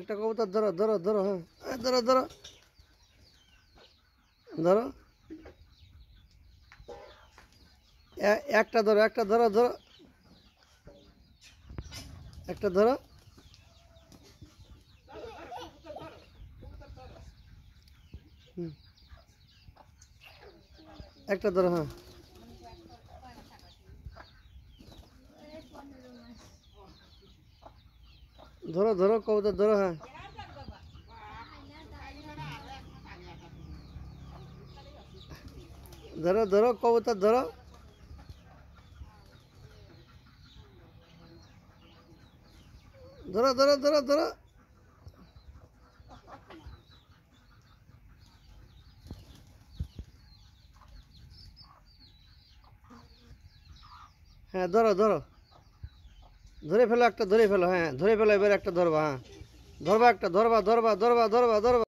একটা কবুতর দরো দরো দরো হ্যাঁ দরো দরো একটা দরো একটা দরো দরো একটা দরো একটা দরো হ্যাঁ धरो धरो कहो तो धरो है धरो धरो कहो तो धरो धरो धरो धरो धरो हाँ धरो धरो ধরে ফেলো একটা ধরে ফেলো হ্যাঁ ধরে ফেলো এবার একটা ধরবা হ্যাঁ ধরবা একটা ধরবা ধরবা ধরবা ধরবা ধরবা